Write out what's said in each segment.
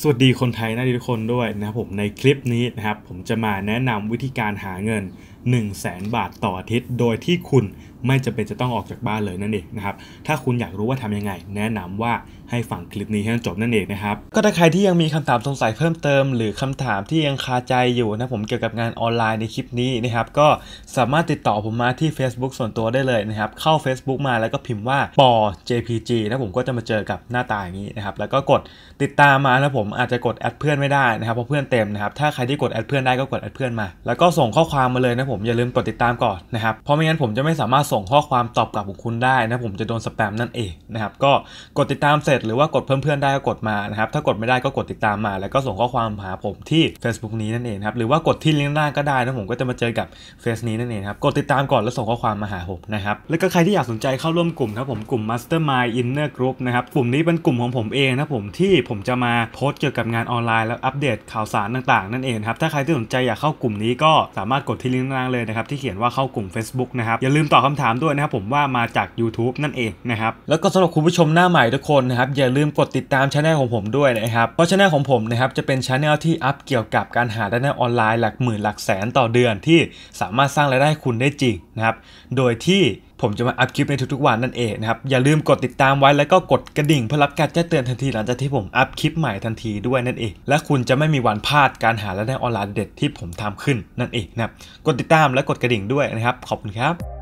สวัสดีคนไทยนะทุกคนด้วยนะครับผมในคลิปนี้นะครับ ผมจะมาแนะนำวิธีการหาเงิน 1 0 0 0 0แบาทต่ออาทิตย์ โดยที่คุณไม่จำเป็นจะต้องออกจากบ้านเลยนั่นเองนะครับ ถ้าคุณอยากรู้ว่าทำยังไงแนะนำว่าให้ฟังคลิปนี้ให้จบนั่นเองนะครับ ก็ถ้าใครที่ยังมีคำถามสงสัยเพิ่มเติม หรือคำถามที่ยังคาใจอยู่นะผม เกี่ยวกับงานออนไลน์ในคลิปนี้นะครับก็สามารถติดต่อผมมาที่ Facebook ส่วนตัวได้เลยนะครับ เข้า Facebook มาแล้วก็พิมพ์ว่าปอ JPG นะผมก็จะมาเจอกับหน้าตาอย่างนี้นะครับแล้วก็กดติดตามมานะผมอาจจะกดแอดเพื่อนไม่ได้นะครับเพราะเพื่อนเต็มนะครับถ้าใครที่กดแอดเพื่อนได้ก็กดแอดเพื่อนมา แล้วก็ส่งข้อความมาเลยนะผมอย่าลืมกดติดตามก่อนนะครับเพราะไม่งั้นผมจะไม่สามารถส่งข้อความตอบกลับของคุณได้นะผมจะโดนสแปมนั่นเองนะครับก็กดติดตามเสร็จหรือว่ากดเพื่อนได้ก็กดมานะครับถ้ากดไม่ได้ก็กดติดตามมาแล้วก็ส่งข้อความหาผมที่ Facebook นี้นั่นเองครับหรือว่ากดที่ลิงก์ลนาาก็ได้นะผมก็จะมาเจอกับเฟซนี้นั่นเองครับกดติดตามก่อนแล้วส่งข้อความมาหาผมนะครับแล้วก็ใครที่อยากสนใจเข้าร่วมกลุ่มครับผมกลุ่ม Mastermind Inner Group นะครับกลุ่มนี้เป็นกลุ่มของผมเองนะผมที่ผมจะมาโพสต์เกี่ยวกับงานออนไลน์แล้วอัปเดตข่าวสารต่างๆ นั่นเองครับถ้าใครที่สนใจอยากเข้ากลุ่มนี้ก็สามารถกดที่ลิงก์ล่างเลยนะครับที่เขียนว่าเข้ากลุ่ม Facebook นะครับอย่าลืมตอบคำถามด้วยนะครับผมว่ามาจาก YouTube นั่นเองนะครับแล้วก็สำหรับคุณผู้ชมหน้าใหม่ทุกคนนะครับอย่าลืมกดติดตามช่องของผมด้วยนะครับเพราะช่องของผมนะครับจะเป็นช่องที่อัพเกี่ยวกับการหารายได้ออนไลน์หลักหมื่นหลักแสนต่อเดือนที่สามารถสร้างรายได้คุณได้จริงนะครับโดยที่ผมจะมาอัพคลิปในทุกๆวันนั่นเองนะครับอย่าลืมกดติดตามไว้แล้วก็กดกระดิ่งเพื่อรับการแจ้งเตือนทันทีหลังจากที่ผมอัพคลิปใหม่ทันทีด้วยนั่นเอง และคุณจะไม่มีวันพลาดการหารายได้ออนไลน์เด็ดที่ผมทำขึ้นนั่นเองนะครับกดติดตามและกดกระดิ่งด้วยนะครับ ขอบคุณครับ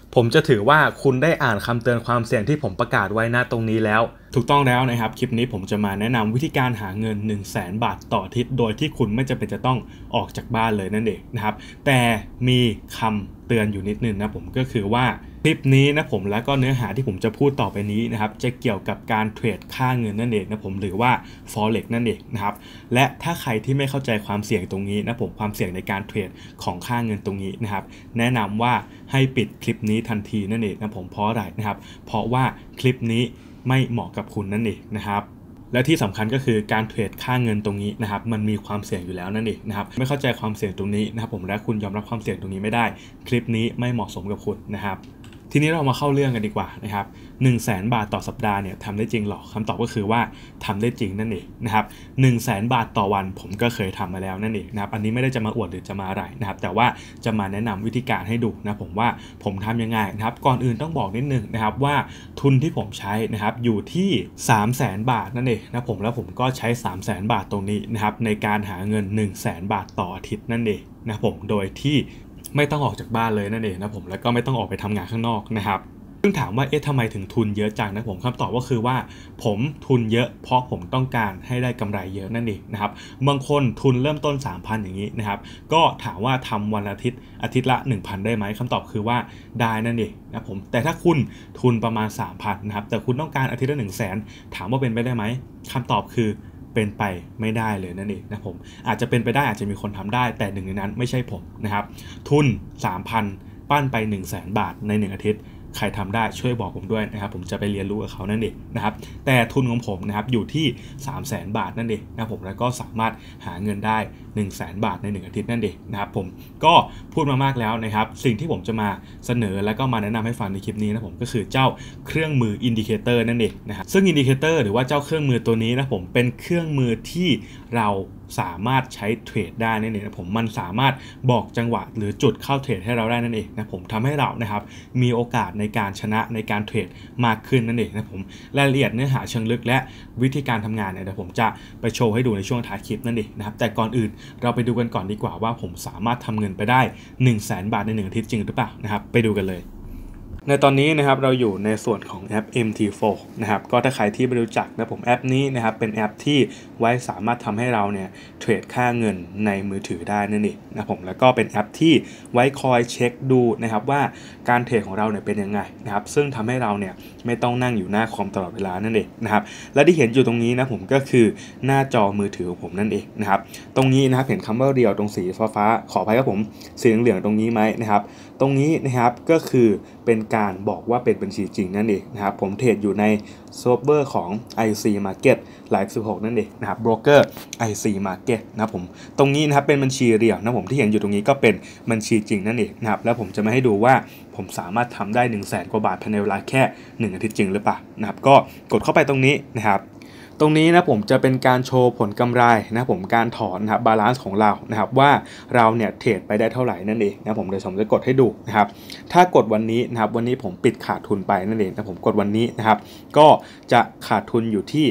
ผมจะถือว่าคุณได้อ่านคำเตือนความเสี่ยงที่ผมประกาศไว้หน้าตรงนี้แล้ว ถูกต้องแล้วนะครับ คลิปนี้ผมจะมาแนะนำวิธีการหาเงิน 1 0 0 0 0แบาทต่อทิศโดยที่คุณไม่จำเป็นจะต้องออกจากบ้านเลยนั่นเองนะครับแต่มีคำเตือนอยู่นิดนึงนะผมก็คือว่าคลิปนี้นะผมแล้วก็เนื้อหาที่ผมจะพูดต่อไปนี้นะครับ จะเกี่ยวกับการเทรดค่าเงินนั่นเองนะผมหรือว่า forex นั่นเองนะครับและถ้าใครที่ไม่เข้าใจความเสี่ยงตรงนี้นะ ผมความเสี่ยงในการเทรดของค่าเงินตรงนี้นะครับ แนะนำว่าให้ปิดคลิปนี้ทันทีนั่นเองนะผมเพราะอะไรนะครับ เพราะว่าคลิปนี้ไม่เหมาะกับคุณนั่นเองนะครับและที่สำคัญก็คือการเทรดค่าเงินตรงนี้นะครับ มันมีความเสี่ยงอยู่แล้วนั่นเองนะครับไม่เข้าใจความเสี่ยงตรงนี้นะครับ ผมและคุณยอมรับความเสี่ยงตรงนี้ไม่ได้ คลิปนี้ไม่เหมาะสมกับคุณนะครับทีนี้เรามาเข้าเรื่องกันดีกว่านะครับหนึ่งแสนบาทต่อสัปดาห์เนี่ยทำได้จริงหรอคำตอบก็คือว่าทำได้จริงนั่นเอง นะครับหนึ่งแสนบาทต่อวันผมก็เคยทำมาแล้วนั่นเองนะครับ อันนี้ไม่ได้จะมาอวดหรือจะมาอะไรนะครับ แต่ว่าจะมาแนะนำวิธีการให้ดูนะผมว่าผมทำยังไงนะครับก่อนอื่นต้องบอกนิดนึงนะครับ ว่าทุนที่ผมใช้นะครับอยู่ที่ 3 0 0แสนบาทนั่นเองนะผมแล้วผมก็ใช้ 3 0 0แสนบาทตรงนี้นะครับในการหาเงิน1 0 0 0 0แบาทต่ออาทิตย์นั่นเองนะผมโดยที่ไม่ต้องออกจากบ้านเลยนั่นเองนะผมแล้วก็ไม่ต้องออกไปทำงานข้างนอกนะครับ ซึ่งถามว่าเอ๊ะทำไมถึงทุนเยอะจังนะผมคำตอบก็คือว่า ผมทุนเยอะ เพราะผมต้องการให้ได้กำไรเยอะนั่นเองนะครับ บางคนทุนเริ่มต้น3,000อย่างนี้นะครับก็ถามว่าทำวันอาทิตย์อาทิตย์ละ1,000ได้ไหมคำตอบคือว่าได้นั่นเองนะผมแต่ถ้าคุณทุนประมาณ 3,000นะครับแต่คุณต้องการอาทิตย์ละ1 0 0 0 0แถามว่าเป็นไปได้ไหมคำตอบคือเป็นไปไม่ได้เลยนั่นเองนะผมอาจจะเป็นไปได้อาจจะมีคนทำได้แต่หนึ่งในนั้นไม่ใช่ผมนะครับ ทุน 3,000 ปั้นไป 1 0 0 0 0แบาทใน 1 อาทิตย์ใครทำได้ช่วยบอกผมด้วยนะครับผมจะไปเรียนรู้กับเขานั่นเองนะครับแต่ทุนของผมนะครับอยู่ที่ 3 0 0 0 0นบาทนั่นเองนะผมแล้วก็สามารถหาเงินได้1 0 0 0 0แบาทใน 1 อาทิตย์นั่นเองนะครับผมก็พูดมามากแล้วนะครับ สิ่งที่ผมจะมาเสนอแล้วก็มาแนะนำให้ฟังในคลิปนี้นะผมก็คือเจ้าเครื่องมืออินดิเคเตอร์นั่นเองนะครับซึ่งอินดิเคเตอร์หรือว่าเจ้าเครื่องมือตัวนี้นะผมเป็นเครื่องมือที่เราสามารถใช้เทรดได้นั่นเองนะผมมันสามารถบอกจังหวะหรือจุดเข้าเทรดให้เราได้นั่นเองนะผมทำให้เรานะครับมีโอกาสในการชนะในการเทรดมากขึ้นนั่นเองนะผมรายละเอียดเนื้อหาเชิงลึก และวิธีการทำงานเนี่ยเดี๋ยวผมจะไปโชว์ให้ดูในช่วงท้ายคลิปนั่นเองนะครับแต่ก่อนอื่นเราไปดูกันก่อนดีกว่าว่าผมสามารถทำเงินไปได้1 0 0 0 0แบาทใน1อาทิตย์จริงหรือเปล่านะครับไปดูกันเลยในตอนนี้นะครับเราอยู่ในส่วนของแอป MT4 นะครับก็ถ้าใครที่ไม่รู้จักนะผมแอปนี้นะครับเป็นแอปที่ไว้สามารถทำให้เราเนี่ยเทรดค่าเงินในมือถือได้นั่นเองนะผมแล้วก็เป็นแอปที่ไว้คอยเช็คดูนะครับว่าการเทรดของเราเนี่ยเป็นยังไงนะครับซึ่งทำให้เราเนี่ยไม่ต้องนั่งอยู่หน้าคอมตลอดเวลานั่นเองนะครับและที่เห็นอยู่ตรงนี้นะผมก็คือหน้าจอมือถือของผมนั่นเองนะครับตรงนี้นะครับเห็นคำว่าเรียวตรงสีฟ้า ขออภัยครับผมสีเหลืองๆตรงนี้ไหมนะครับตรงนี้นะครับก็คือเป็นการบอกว่าเป็นบัญชีจริงนั่นเองนะครับ ผมเทรดอยู่ในเซิร์ฟเวอร์ของ IC Market Live 16นั่นเองนะครับโบรกเกอร์ IC Market นะผมตรงนี้นะครับเป็นบัญชีเรียวนะ ผมที่เห็นอยู่ตรงนี้ก็เป็นบัญชีจริงนั่นเองนะครับแล้วผมจะมาให้ดูว่าผมสามารถทำได้ 1 0 0 0 0แสนกว่าบาทภายในเวลาแค่ 1 อาทิตย์จริงหรือเปล่านะครับก็กดเข้าไปตรงนี้นะครับตรงนี้นะผมจะเป็นการโชว์ผลกำไรนะผมการถอนนะครับบาลานซ์ของเรานะครับว่าเราเนี่ยเทรดไปได้เท่าไหร่นั่นเองนะผมเดี๋ยวผมจะกดให้ดูนะครับถ้ากดวันนี้นะครับวันนี้ผมปิดขาดทุนไปนั่นเองนะผมกดวันนี้นะครับก็จะขาดทุนอยู่ที่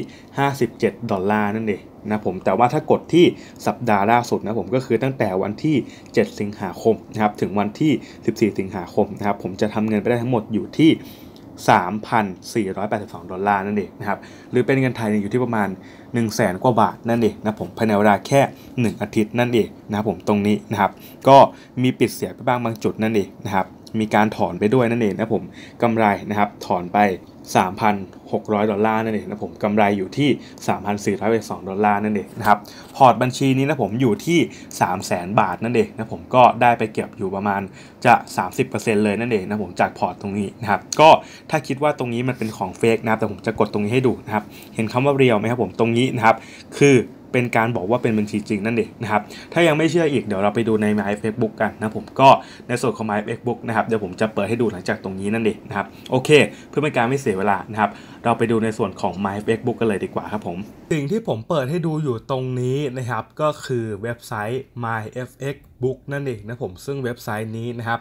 57ดอลลาร์นั่นเองนะผมแต่ว่าถ้ากดที่สัปดาห์ล่าสุดนะผมก็คือตั้งแต่วันที่ 7 สิงหาคมนะครับถึงวันที่ 14 สิงหาคมนะครับผมจะทำเงินไปได้ทั้งหมดอยู่ที่3,482ดอลลาร์นั่นเองนะครับหรือเป็นเงินไทยอยู่ที่ประมาณ 1 0 0 0 0แสนกว่าบาทนั่นเองนะผมภายในเวลาแค่ 1 อาทิตย์นั่นเองนะครับผมตรงนี้นะครับก็มีปิดเสียไปบ้างบางจุดนั่นเองนะครับมีการถอนไปด้วยนั่นเองนะผมกำไรนะครับถอนไป3,600 ดอลลาร์นั่นเองนะผมกำไรอยู่ที่ 3,482ดอลลาร์นั่นเองนะครับพอร์ตบัญชีนี้นะผมอยู่ที่ 300,000 บาทนั่นเองนะผมก็ได้ไปเก็บอยู่ประมาณจะ 30%เลยนั่นเองนะผมจากพอร์ตตรงนี้นะครับก็ถ้าคิดว่าตรงนี้มันเป็นของเฟกนะครับแต่ผมจะกดตรงนี้ให้ดูนะครับเห็นคำว่าเรียวไหมครับผมตรงนี้นะครับคือเป็นการบอกว่าเป็นบัญชีจริงนั่นเองนะครับ ถ้ายังไม่เชื่ออีกเดี๋ยวเราไปดูใน My Facebook กันนะผมก็ในส่วนของ My Facebook นะครับเดี๋ยวผมจะเปิดให้ดูหลังจากตรงนี้นั่นเองนะครับโอเค เพื่อเป็นการไม่เสียเวลานะครับเราไปดูในส่วนของ My Facebook กันเลยดีกว่าครับผมสิ่งที่ผมเปิดให้ดูอยู่ตรงนี้นะครับ ก็คือเว็บไซต์ myfxbook นั่นเองนะผมซึ่งเว็บไซต์นี้นะครับ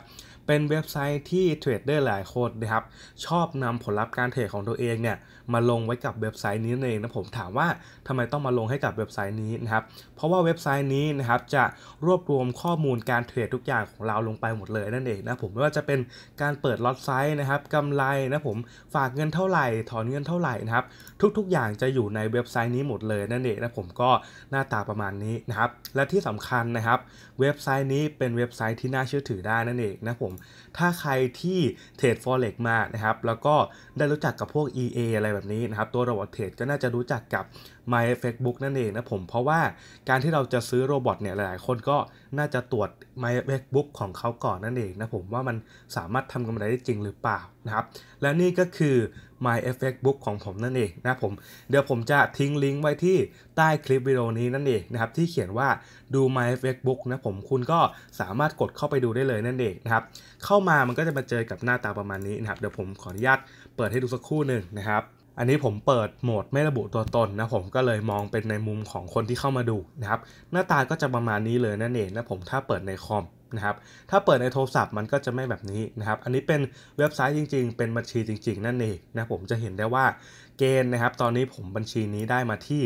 เป็นเว็บไซต์ที่เทรดเดอร์หลายคนนะครับชอบนำผลลัพธ์การเทรดของตัวเองเนี่ยมาลงไว้กับเว็บไซต์นี้เองนะผมถามว่าทำไมต้องมาลงให้กับเว็บไซต์นี้นะครับเพราะว่าเว็บไซต์นี้นะครับจะรวบรวมข้อมูลการเทรดทุกอย่างของเราลงไปหมดเลยนั่นเองนะผมไม่ว่าจะเป็นการเปิดล็อตไซต์นะครับกำไรนะผมฝากเงินเท่าไหร่ถอนเงินเท่าไหร่นะครับ ทุก ๆ อย่างจะอยู่ในเว็บไซต์นี้หมดเลยนั่นเองนะผมก็หน้าตาประมาณนี้นะครับและที่สำคัญนะครับ เว็บไซต์นี้เป็นเว็บไซต์ที่น่าเชื่อถือได้นั่นเองนะผมถ้าใครที่เทรด Forex มานะครับ แล้วก็ได้รู้จักกับพวก EA อะไรแบบนี้นะครับ ตัวโรบอทเทรดก็น่าจะรู้จักกับ My Facebook นั่นเองนะผม เพราะว่าการที่เราจะซื้อโรบอทเนี่ย หลาย ๆ คนก็น่าจะตรวจ My Facebook ของเขาก่อนนั่นเองนะผมว่ามันสามารถทำกำไรได้จริงหรือเปล่านะครับ และนี่ก็คือ My e f f e c t Book ของผมนั่นเองนะผม เดี๋ยวผมจะทิ้งลิงก์ไว้ที่ใต้คลิปวิดีโอนี้นั่นเองนะครับที่เขียนว่าดู My e f f e c t Book นะผมคุณก็สามารถกดเข้าไปดูได้เลยนั่นเองนะครับเข้ามามันก็จะมาเจอกับหน้าตาประมาณนี้นะครับเดี๋ยวผมขออนุญาตเปิดให้ดูสักครู่หนึ่งนะครับอันนี้ผมเปิดโหมดไม่ระบุตัวตนนะผมก็เลยมองเป็นในมุมของคนที่เข้ามาดูนะครับหน้าตาก็จะประมาณนี้เลยนั่นเองนะผมถ้าเปิดในคอมนะครับถ้าเปิดในโทรศัพท์มันก็จะไม่แบบนี้นะครับ อันนี้เป็นเว็บไซต์จริงๆ เป็นบัญชีจริง ๆ นั่นเองนะผมจะเห็นได้ว่าเกณฑ์นะครับ ตอนนี้ผมบัญชีนี้ได้มาที่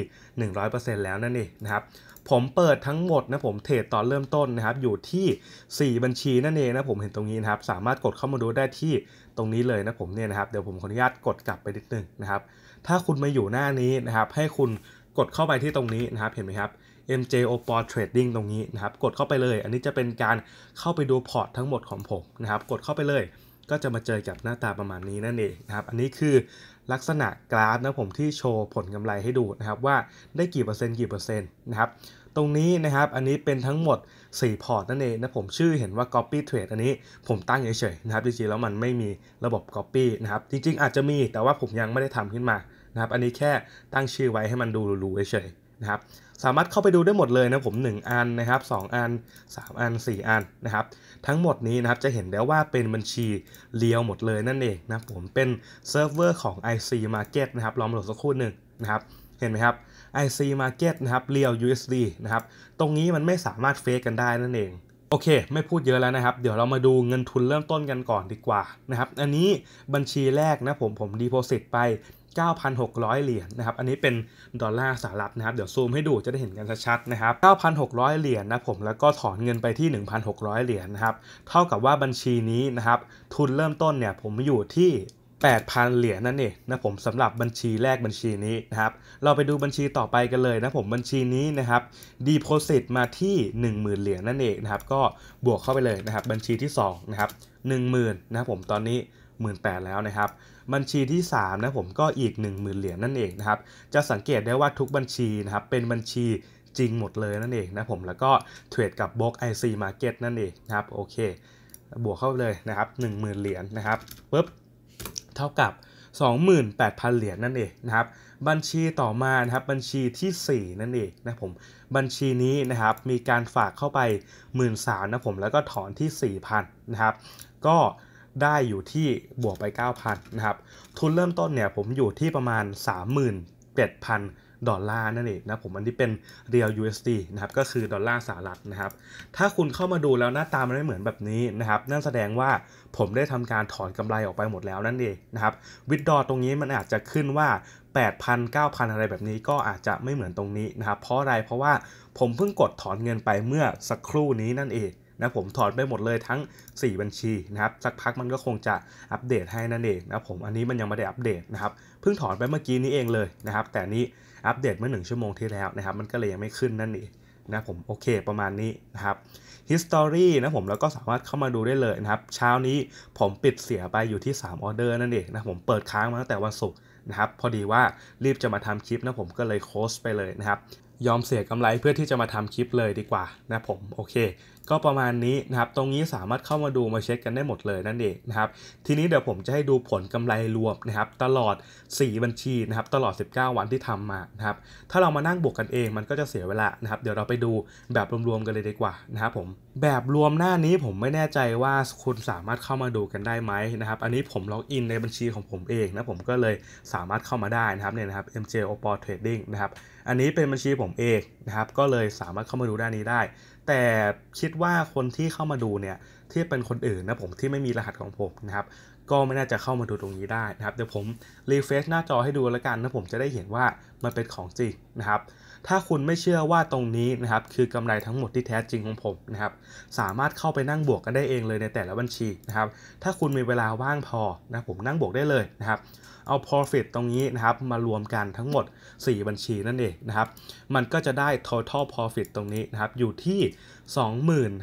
100%แล้วนั่นเองนะครับผมเปิดทั้งหมดนะ ผมเทรดตอนเริ่มต้นนะครับ อยู่ที่ 4 บัญชีนั่นเองนะผมเห็นตรงนี้นะครับ สามารถกดเข้ามาดูได้ที่ตรงนี้เลยนะ ผมเนี่ยนะครับเดี๋ยวผมขออนุญาตกดกลับไปนิดนึงนะครับถ้าคุณมาอยู่หน้านี้นะครับ ให้คุณกดเข้าไปที่ตรงนี้นะครับเห็นไหมครับ MJO Pro o Trading ตรงนี้นะครับ กดเข้าไปเลย อันนี้จะเป็นการเข้าไปดูพอร์ตทั้งหมดของผมนะครับ กดเข้าไปเลย ก็จะมาเจอกับหน้าตาประมาณนี้นั่นเองนะครับ อันนี้คือลักษณะกราฟนะผมที่โชว์ผลกำไรให้ดูนะครับว่าได้กี่เปอร์เซ็นต์กี่เปอร์เซ็นต์นะครับ ตรงนี้นะครับ อันนี้เป็นทั้งหมด 4 พอร์ตนั่นเองนะผมชื่อเห็นว่า Copy Trade อันนี้ผมตั้งเฉยๆนะครับ จริงๆแล้วมันไม่มีระบบ Copy นะครับ จริงๆอาจจะมีแต่ว่าผมยังไม่ได้ทำขึ้นมานะครับ อันนี้แค่ตั้งชื่อไว้ให้มันดูหรูๆเฉยะครับสามารถเข้าไปดูได้หมดเลยนะผม 1 อันนะครับ2อัน 3 อัน 4 อันนะครับทั้งหมดนี้นะครับจะเห็นได้ว่าเป็นบัญชีเลียวหมดเลยนั่นเองนะผมเป็นเซิร์ฟเวอร์ของ IC Market นะครับลองมาโหลดสักครู่หนึ่งนะครับเห็นไหมครับ IC Market นะครับเลียว USD นะครับตรงนี้มันไม่สามารถเฟกกันได้นั่นเองโอเค ไม่พูดเยอะแล้วนะครับ เดี๋ยวเรามาดูเงินทุนเริ่มต้นกันก่อนดีกว่านะครับอันนี้บัญชีแรกนะผมผมดีโพสิตไป9,600 เหรียญนะครับ อันนี้เป็นดอลลาร์สหรัฐนะครับ เดี๋ยวซูมให้ดูจะได้เห็นกันชัดๆนะครับ 9,600 เหรียญนนะผมแล้วก็ถอนเงินไปที่ 1,600 เหรียญนนะครับ เท่ากับว่าบัญชีนี้นะครับ ทุนเริ่มต้นเนี่ยผมอยู่ที่ 8,000 เหรียญนั่นเองนะผมสำหรับบัญชีแรกบัญชีนี้นะครับ เราไปดูบัญชีต่อไปกันเลยนะผมบัญชีนี้นะครับดีโพสิตมาที่ 10,000 เหรียญนั่นเองนะครับ ก็บวกเข้าไปเลยนะครับบัญชีที่2นะครับ 10,000 นะผมตอนนี้18,000แล้วนะครับบัญชีที่3นะผมก็อีก10,000เหรียญนั่นเองนะครับจะสังเกตได้ว่าทุกบัญชีนะครับเป็นบัญชีจริงหมดเลยนั่นเองนะผมแล้วก็เทรดกับบล็อก IC Market นั่นเองนะครับโอเคบวกเข้าเลยนะครับ10,000เหรียญนะครับปุ๊บเท่ากับ 28,000เหรียญนั่นเองนะครับบัญชีต่อมานะครับบัญชีที่4นั่นเองนะผมบัญชีนี้นะครับมีการฝากเข้าไป1 3ื่นนะผมแล้วก็ถอนที่4,000นะครับก็ได้อยู่ที่บวกไป 9,000 นะครับ ทุนเริ่มต้นเนี่ยผมอยู่ที่ประมาณ 3 8 0 0 0 ดอลลาร์ นั่นเองนะผมอันนี้เป็นเรียล USD นะครับก็คือ ดอลลาร์สหรัฐนะครับ ถ้าคุณเข้ามาดูแล้วหน้าตามันไม่เหมือนแบบนี้นะครับนั่นแสดงว่าผมได้ทำการถอนกำไรออกไปหมดแล้วนั่นเองนะครับวิดดอตรงนี้มันอาจจะขึ้นว่า 8,000 9,000 อะไรแบบนี้ก็อาจจะไม่เหมือนตรงนี้นะครับเพราะอะไรเพราะว่าผมเพิ่งกดถอนเงินไปเมื่อสักครู่นี้นั่นเองนะผมถอนไปหมดเลยทั้ง 4 บัญชีนะครับสักพักมันก็คงจะอัปเดตให้นั่นเองนะผมอันนี้มันยังไม่ได้อัปเดตนะครับเพิ่งถอนไปเมื่อกี้นี้เองเลยนะครับ แต่นี้อัปเดตเมื่อ 1 ชั่วโมงที่แล้วนะครับมันก็เลยยังไม่ขึ้นนั่นเองนะผมโอเค ประมาณนี้นะครับ history นะ ผมแล้วก็สามารถเข้ามาดูได้เลยนะครับ เช้านี้ผมปิดเสียไปอยู่ที่3ออเดอร์นั่นเองนะผมเปิดค้างมาตั้งแต่วันศุกร์นะครับพอดีว่ารีบจะมาทำคลิป นะผมก็เลยโค้ชไปเลยนะครับยอมเสียกำไรเพื่อที่จะมาทำคลิปเลยดีกว่านะผมโอเค ก็ประมาณนี้นะครับ ตรงนี้สามารถเข้ามาดูมาเช็คกันได้หมดเลยนั่นเองนะครับ ทีนี้เดี๋ยวผมจะให้ดูผลกำไรรวมนะครับ ตลอด 4 บัญชีนะครับ ตลอด 19 วันที่ทำมานะครับถ้าเรามานั่งบวกกันเองมันก็จะเสียเวลานะครับเดี๋ยวเราไปดูแบบรวมๆกันเลยดีกว่านะครับผมแบบรวมหน้านี้ผมไม่แน่ใจว่าคุณสามารถเข้ามาดูกันได้ไหมนะครับ อันนี้ผมล็อกอินในบัญชีของผมเองนะ ผมก็เลยสามารถเข้ามาได้นะครับเนี่ยนะครับ MJ o p o Trading นะครับอันนี้เป็นบัญชีผมเองนะครับก็เลยสามารถเข้ามาดูด้านนี้ได้ แต่คิดว่าคนที่เข้ามาดูเนี่ยที่เป็นคนอื่นนะผมที่ไม่มีรหัสของผมนะครับก็ไม่น่าจะเข้ามาดูตรงนี้ได้นะครับเดี๋ยวผมรีเฟรชหน้าจอให้ดูแล้วกันนะผมจะได้เห็นว่ามันเป็นของจริงนะครับถ้าคุณไม่เชื่อว่าตรงนี้นะครับคือกำไรทั้งหมดที่แท้จริงของผมนะครับสามารถเข้าไปนั่งบวกกันได้เองเลยในแต่ละบัญชีนะครับถ้าคุณมีเวลาว่างพอนะผมนั่งบวกได้เลยนะครับเอา profit ตรงนี้นะครับมารวมกันทั้งหมด 4 บัญชีนั่นเองนะครับ มันก็จะได้ total profit ตรงนี้นะครับอยู่ที่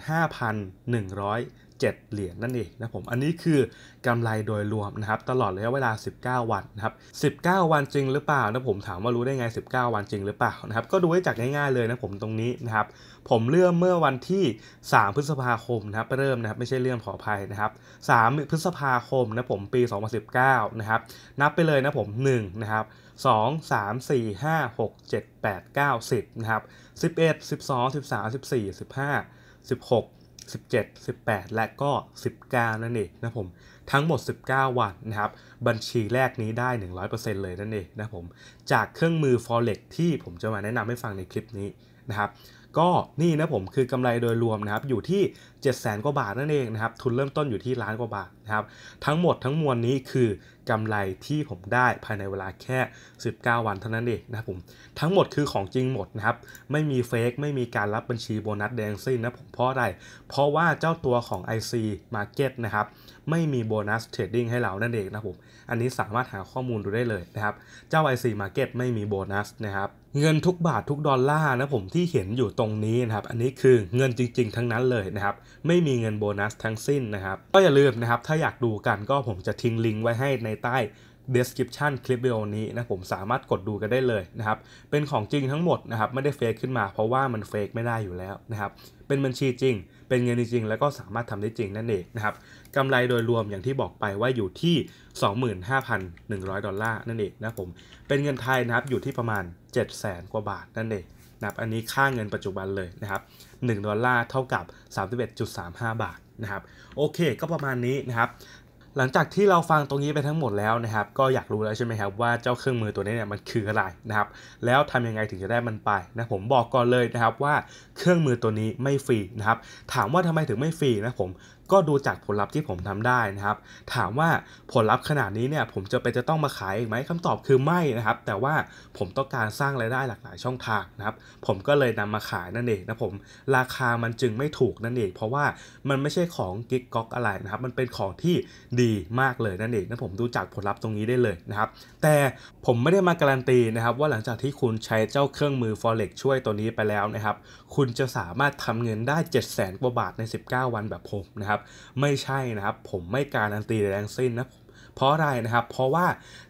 25,100 7เหรียญนั่นเองนะผมอันนี้คือกำไรโดยรวมนะครับตลอดระยะเวลา 19 วันนะครับ19 วันจริงหรือเปล่านะผมถามว่ารู้ได้ไง 19 วันจริงหรือเปล่านะครับก็ดูได้จากง่ายๆเลยนะผมตรงนี้นะครับผมเริ่มเมื่อวันที่ 3 พฤษภาคมนะครับเริ่มนะครับไม่ใช่เรื่องขออภัยนะครับ3พฤษภาคมนะผมปี 2019นะครับนับไปเลยนะผม1นะครับ2 3 4 5 6 7 8 9 10นะครับ11 12 13 14 15 16 17 18 และก็ 19 นั่นเองนะผม ทั้งหมด 19 วันนะครับ บัญชีแรกนี้ได้ 100%เลยนั่นเองนะผม จากเครื่องมือ forex ที่ผมจะมาแนะนำให้ฟังในคลิปนี้นะครับก็นี่นะผมคือกำไรโดยรวมนะครับอยู่ที่ 7 0 0 0นกว่าบาทนั่นเองนะครับทุนเริ่มต้นอยู่ที่ล้านกว่าบาทนะครับทั้งหมดทั้งมวลนี้คือกำไรที่ผมได้ภายในเวลาแค่ 19 วันเท่านั้นเองนะผมทั้งหมดคือของจริงหมดนะครับไม่มีเฟกไม่มีการรับบัญชีโบนัสแดงซิ่งนะผมเพราะอะไรเพราะว่าเจ้าตัวของ IC Market นะครับไม่มีโบนัสเทรดดิ้งให้เรานั่นเองนะผมอันนี้สามารถหาข้อมูลดูได้เลยนะครับ เจ้า IC Market ไม่มีโบนัสนะครับเงินทุกบาททุกดอลลาร์นะผมที่เห็นอยู่ตรงนี้นะครับ อันนี้คือเงินจริง ๆทั้งนั้นเลยนะครับไม่มีเงินโบนัสทั้งสิ้นนะครับก็อย่าลืมนะครับถ้าอยากดูกันก็ผมจะทิ้งลิงก์ไว้ให้ในใต้ description คลิปวิดีโอนี้นะผมสามารถกดดูกันได้เลยนะครับเป็นของจริงทั้งหมดนะครับ ไม่ได้เฟกขึ้นมา เพราะว่ามันเฟกไม่ได้อยู่แล้วนะครับเป็นบัญชีจริง เป็นเงินจริง แล้วก็สามารถทำได้จริงนั่นเองนะครับกำไรโดยรวมอย่างที่บอกไปว่าอยู่ที่ 25,100 ดอลลาร์นั่นเองนะผม เป็นเงินไทยนะครับอยู่ที่ประมาณ 7 0 0 0 0 0 กว่าบาทนั่นเองนะับอันนี้ค่าเงินปัจจุบันเลยนะครับ 1 ดอลลาร์เท่ากับ 31.35 บาทนะครับ โอเคก็ประมาณนี้นะครับ หลังจากที่เราฟังตรงนี้ไปทั้งหมดแล้วนะครับ ก็อยากรู้ แล้วใช่ไหมครับว่าเจ้าเครื่องมือตัวนี้เนี่ยมันคืออะไรนะครับ แล้วทำยังไงถึงจะได้มันไป นะผมบอกก่อนเลยนะครับ ว่าเครื่องมือตัวนี้ไม่ฟรีนะครับ ถามว่าทำไมถึงไม่ฟรีนะผมก็ดูจากผลลัพธ์ที่ผมทำได้นะครับ ถามว่าผลลัพธ์ขนาดนี้เนี่ย ผมจะไปจะต้องมาขายอีกไหมคำตอบคือไม่นะครับ แต่ว่าผมต้องการสร้างรายได้หลากหลายช่องทางนะครับ ผมก็เลยนำมาขายนั่นเองนะผมราคามันจึงไม่ถูกนั่นเองเพราะว่ามันไม่ใช่ของกิ๊กก๊อกอะไรนะครับ มันเป็นของที่ดีมากเลยนั่นเองนะผมดูจากผลลัพธ์ตรงนี้ได้เลยนะครับ แต่ผมไม่ได้มาการันตีนะครับ ว่าหลังจากที่คุณใช้เจ้าเครื่องมือ forex ช่วยตัวนี้ไปแล้วนะครับ คุณจะสามารถทำเงินได้ 7 0 0 0 0 0กว่าบาทใน 19 วันแบบผมนะครับไม่ใช่นะครับผมไม่การันตีแดทั้งสิ้นนะเพราะอะไรนะครับ เพราะว่า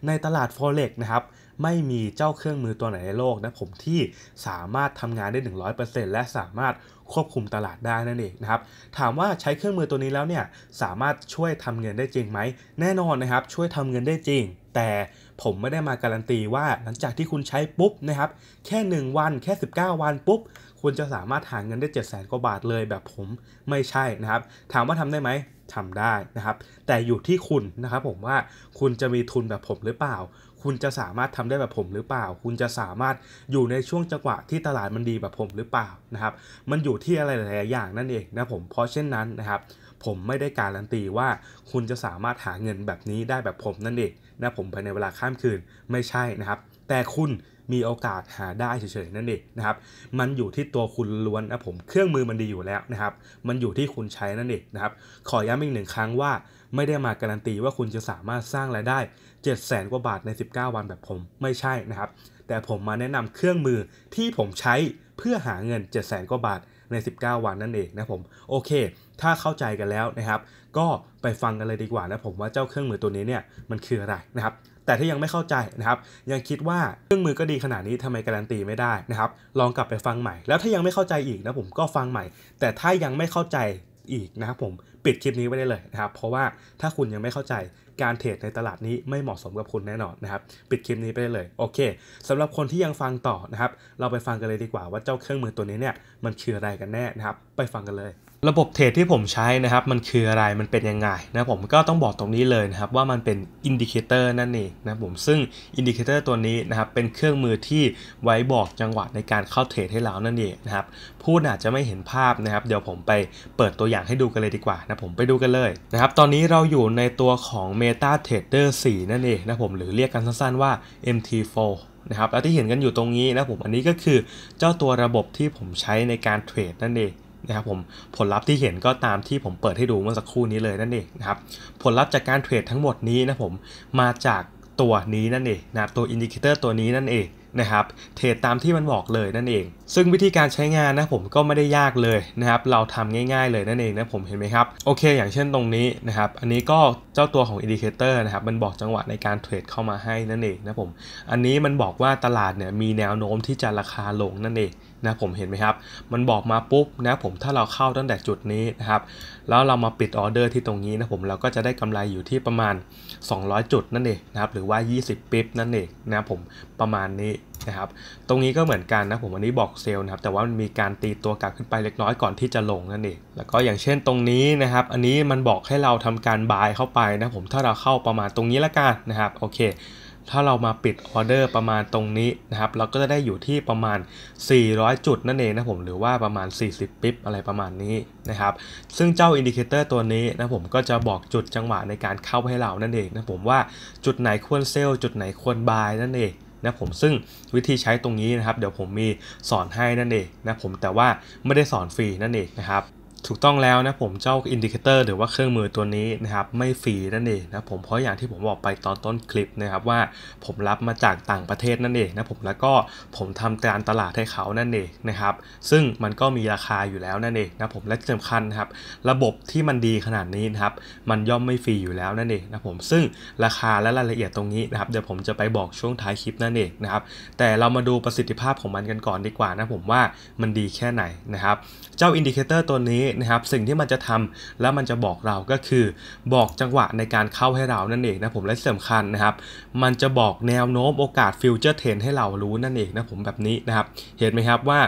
ในตลาด Forex นะครับไม่มีเจ้าเครื่องมือตัวไหนในโลกนะ ผมที่สามารถทำงานได้ 100%และสามารถควบคุมตลาดได้นั่นเองนะครับถามว่าใช้เครื่องมือตัวนี้แล้วเนี่ยสามารถช่วยทำเงินได้จริงไหม แน่นอนนะครับช่วยทำเงินได้จริง แต่ผมไม่ได้มาการันตีว่าหลังจากที่คุณใช้ปุ๊บนะครับแค่1วันแค่ 19 วันปุ๊บคุณจะสามารถหาเงินได้ 7 0 0 0 0กว่าบาทเลยแบบผมไม่ใช่นะครับ ถามว่าทำได้ไหมทำได้นะครับแต่อยู่ที่คุณนะครับผมว่าคุณจะมีทุนแบบผมหรือเปล่า คุณจะสามารถทำได้แบบผมหรือเปล่า คุณจะสามารถอยู่ในช่วงจังหวะที่ตลาดมันดีแบบผมหรือเปล่านะครับมันอยู่ที่อะไรหลายอย่างนั่นเองนะผมเพราะเช่นนั้นนะครับ ผมไม่ได้การันตีว่า คุณจะสามารถหาเงินแบบนี้ได้แบบผมนั่นเองนะผมภายในเวลาข้ามคืนไม่ใช่นะครับ แต่คุณมีโอกาสหาได้เฉยๆนั่นเองนะครับ มันอยู่ที่ตัวคุณล้วนนะผม เครื่องมือมันดีอยู่แล้วนะครับ มันอยู่ที่คุณใช้นั่นเองนะครับ ขอย้ำอีกหนึ่งครั้งว่า ไม่ได้มาการันตีว่าคุณจะสามารถสร้างรายได้ 7 0 0แสนกว่าบาทใน 19 วันแบบผมไม่ใช่นะครับ แต่ผมมาแนะนำเครื่องมือที่ผมใช้เพื่อหาเงิน 7 0 0แสนกว่าบาทใน 19 วันนั่นเองนะผม โอเค ถ้าเข้าใจกันแล้วนะครับ ก็ไปฟังกันเลยดีกว่านะผมว่าเจ้าเครื่องมือตัวนี้เนี่ยมันคืออะไรนะครับแต่ถ้ายังไม่เข้าใจนะครับ ยังคิดว่าเครื่องมือก็ดีขนาดนี้ทำไมการันตีไม่ได้นะครับ ลองกลับไปฟังใหม่แล้วถ้ายังไม่เข้าใจอีกนะผมก็ฟังใหม่ แต่ถ้ายังไม่เข้าใจอีกนะครับผมปิดคลิปนี้ไว้ได้เลยนะครับเพราะว่าถ้าคุณยังไม่เข้าใจการเทรดในตลาดนี้ไม่เหมาะสมกับคุณแน่นอนนะครับ ปิดคลิปนี้ไปได้เลยโอเค สำหรับคนที่ยังฟังต่อนะครับ เราไปฟังกันเลยดีกว่าว่าเจ้าเครื่องมือตัวนี้เนี่ยมันคืออะไรกันแน่นะครับ ไปฟังกันเลยระบบเทรดที่ผมใช้นะครับ มันคืออะไรมันเป็นยังไงนะผมก็ต้องบอกตรงนี้เลยนะครับว่ามันเป็นอินดิเคเตอร์นั่นเองนะผมซึ่งอินดิเคเตอร์ตัวนี้นะครับเป็นเครื่องมือที่ไว้บอกจังหวะในการเข้าเทรดให้เรานั่นเองนะครับพูดอาจจะไม่เห็นภาพนะครับเดี๋ยวผมไปเปิดตัวอย่างให้ดูกันเลยดีกว่านะผมไปดูกันเลยนะครับตอนนี้เราอยู่ในตัวของ Meta Trader 4 นั่นเองนะผมหรือเรียกกันสั้นๆว่า MT4 นะครับแล้วที่เห็นกันอยู่ตรงนี้นะผมอันนี้ก็คือเจ้าตัวระบบที่ผมใช้ในการเทรดนั่นเองนะครับผมผลลัพธ์ที่เห็นก็ตามที่ผมเปิดให้ดูเมื่อสักครู่นี้เลยนั่นเองนะครับผลลัพธ์จากการเทรดทั้งหมดนี้นะผมมาจากตัวนี้นั่นเองนะตัวอินดิเคเตอร์ตัวนี้นั่นเองนะครับเทรดตามที่มันบอกเลยนั่นเอง ซึ่งวิธีการใช้งานนะผมก็ไม่ได้ยากเลยนะครับเราทำง่ายๆเลยนั่นเองนะผมเห็นไหมครับโอเคอย่างเช่นตรงนี้นะครับอันนี้ก็เจ้าตัวของอินดิเคเตอร์นะครับมันบอกจังหวะในการเทรดเข้ามาให้นั่นเองนะผมอันนี้มันบอกว่าตลาดเนี่ยมีแนวโน้มที่จะราคาลงนั่นเองนะผมเห็นไหมครับ มันบอกมาปุ๊บนะผมถ้าเราเข้าตั้งแต่จุดนี้นะครับแล้วเรามาปิดออเดอร์ที่ตรงนี้นะผมเราก็จะได้กำไรอยู่ที่ประมาณ 200 จุดนั่นเองนะครับหรือว่า 20ปิ๊บนั่นเองนะผมประมาณนี้นะครับ ตรงนี้ก็เหมือนกันนะผมวันนี้บอกเซลล์นะครับแต่ว่ามันมีการตีตัวกลับขึ้นไปเล็กน้อยก่อนที่จะลงนั่นเองแล้วก็อย่างเช่นตรงนี้นะครับ อันนี้มันบอกให้เราทำการบายเข้าไปนะผมถ้าเราเข้าประมาณตรงนี้ละกันนะครับโอเคถ้าเรามาปิดออเดอร์ประมาณตรงนี้นะครับ เราก็จะได้อยู่ที่ประมาณ 400 จุดนั่นเองนะผมหรือว่าประมาณ 40 ปิ๊บอะไรประมาณนี้นะครับ ซึ่งเจ้าอินดิเคเตอร์ตัวนี้นะผมก็จะบอกจุดจังหวะในการเข้าให้เรานั่นเองนะผมว่าจุดไหนควรเซลล์จุดไหนควรบายนั่นเองนะผมซึ่งวิธีใช้ตรงนี้นะครับ เดี๋ยวผมมีสอนให้นั่นเองนะผมแต่ว่าไม่ได้สอนฟรีนั่นเองนะครับถูกต้องแล้วนะผมเจ้าอินดิเคเตอร์หรือว่าเครื่องมือตัวนี้นะครับไม่ฟรีนั่นเองนะผมเพราะอย่างที่ผมบอกไปตอนต้นคลิปนะครับว่าผมรับมาจากต่างประเทศนั่นเองนะผมแล้วก็ผมทำการตลาดให้เขานั่นเองนะครับซึ่งมันก็มีราคาอยู่แล้วนั่นเองนะผมและสำคัญครับระบบที่มันดีขนาดนี้นะครับมันย่อมไม่ฟรีอยู่แล้วนั่นเองนะผมซึ่งราคาและรายละเอียดตรงนี้นะครับเดี๋ยวผมจะไปบอกช่วงท้ายคลิปนั่นเองนะครับแต่เรามาดูประสิทธิภาพของมันกันก่อนดีกว่านะผมว่ามันดีแค่ไหนนะครับเจ้าอินดิเคเตอร์ตัวนี้องนะครับสิ่งที่มันจะทำแล้วมันจะบอกเราก็คือ บอกจังหวะในการเข้าให้เรานั่นเองนะผมและสำคัญนะครับ มันจะบอกแนวโน้มโอกาสฟิวเจอร์เทนให้เรารู้นั่นเองนะผมแบบนี้นะครับ เห็นไหมครับว่า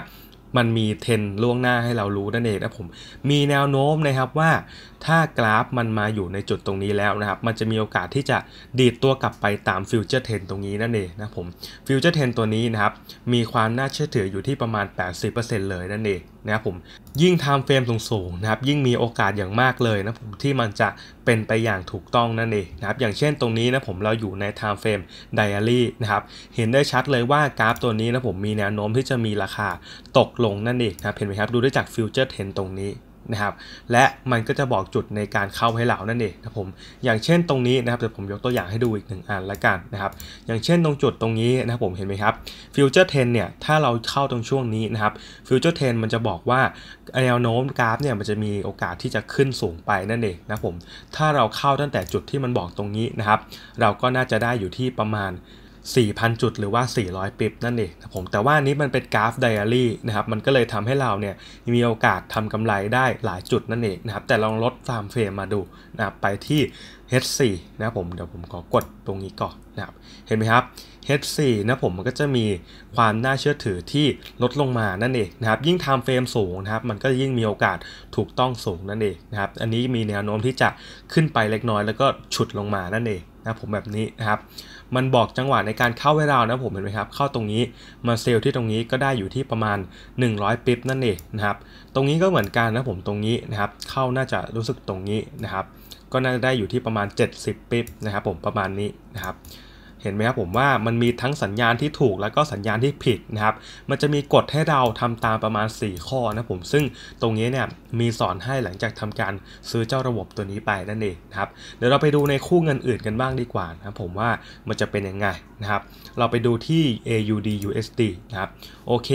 มันมีเทนล่วงหน้าให้เรารู้นั่นเองนะผมมีแนวโน้มนะครับว่าถ้ากราฟมันมาอยู่ในจุดตรงนี้แล้วนะครับ มันจะมีโอกาสที่จะดีดตัวกลับไปตามฟิวเจอร์เทนตรงนี้นั่นเองนะผม ฟิวเจอร์เทนตัวนี้นะครับ มีความน่าเชื่อถืออยู่ที่ประมาณ 80%เลยนั่นเองนะครับผม ยิ่งไทม์เฟรมสูงๆนะครับ ยิ่งมีโอกาสอย่างมากเลยนะผมที่มันจะเป็นไปอย่างถูกต้องนั่นเองนะครับ อย่างเช่นตรงนี้นะผมเราอยู่ในไทม์เฟรมไดอารี่นะครับ เห็นได้ชัดเลยว่ากราฟตัวนี้นะผมมีแนวโน้มที่จะมีราคาตกลงนั่นเองนะเห็นไหมครับดูได้จากฟิวเจอร์เทนตรงนี้นะครับและมันก็จะบอกจุดในการเข้าให้เรานั่นเองนะผมอย่างเช่นตรงนี้นะครับเดี๋ยวผมยกตัวอย่างให้ดูอีกหนึ่งอันละกันนะครับอย่างเช่นตรงจุดตรงนี้นะครับผมเห็นไหมครับฟิวเจอร์เทนเนี่ยถ้าเราเข้าตรงช่วงนี้นะครับฟิวเจอร์เทนมันจะบอกว่าแนวโน้มกราฟเนี่ยมันจะมีโอกาสที่จะขึ้นสูงไปนั่นเองนะผมถ้าเราเข้าตั้งแต่จุดที่มันบอกตรงนี้นะครับเราก็น่าจะได้อยู่ที่ประมาณ4,000 จุดหรือว่า 400 ปิบนั่นเองนะผมแต่ว่านี้มันเป็นกราฟไดอารี่นะครับ มันก็เลยทำให้เราเนี่ย มีโอกาสทำกำไรได้หลายจุดนั่นเองนะครับ แต่ลองลดตามเฟรมมาดูนะครับไปที่ H4 นะผมเดี๋ยวผมขอกดตรงนี้ก่อนนะครับ เห็นไหมครับ H4 นะผมมันก็จะมีความน่าเชื่อถือที่ลดลงมานั่นเองนะครับ ยิ่งทำเฟรมสูงนะครับมันก็ยิ่งมีโอกาสถูกต้องสูงนั่นเองนะครับอันนี้มีแนวโน้มที่จะขึ้นไปเล็กน้อย แล้วก็ฉุดลงมานั่นเองนะผมแบบนี้นะครับมันบอกจังหวะในการเข้าไว้เรานะผมเห็นไหมครับ เข้าตรงนี้มาเซลที่ตรงนี้ก็ได้อยู่ที่ประมาณ 100 ปิ๊บนั่นเองนะครับ ตรงนี้ก็เหมือนกันนะผมตรงนี้นะครับ เข้าน่าจะรู้สึกตรงนี้นะครับ ก็น่าจะได้อยู่ที่ประมาณ 70 ปิ๊บนะครับ ผมประมาณนี้นะครับเห็นไหมครับผมว่ามันมีทั้งสัญญาณที่ถูกแล้วก็สัญญาณที่ผิดนะครับ มันจะมี กฎให้เราทำตามประมาณ 4 ข้อนะผม ซึ่งตรงนี้เนี่ยมีสอนให้หลังจากทำการซื้อเจ้าระบบตัวนี้ไปนั่นเองนะครับเดี๋ยวเราไปดูในคู่เงินอื่นกันบ้างดีกว่านะผมว่ามันจะเป็นยังไงนะครับเราไปดูที่ AUD USD นะครับโอเค